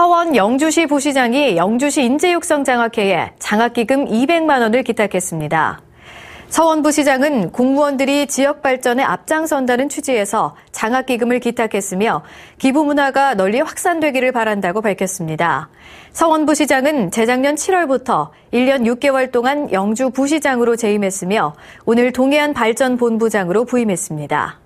서원 영주시 부시장이 영주시 인재육성 장학회에 장학기금 200만 원을 기탁했습니다. 서원 부시장은 공무원들이 지역 발전에 앞장선다는 취지에서 장학기금을 기탁했으며 기부 문화가 널리 확산되기를 바란다고 밝혔습니다. 서원 부시장은 재작년 7월부터 1년 6개월 동안 영주 부시장으로 재임했으며 오늘 동해안 발전본부장으로 부임했습니다.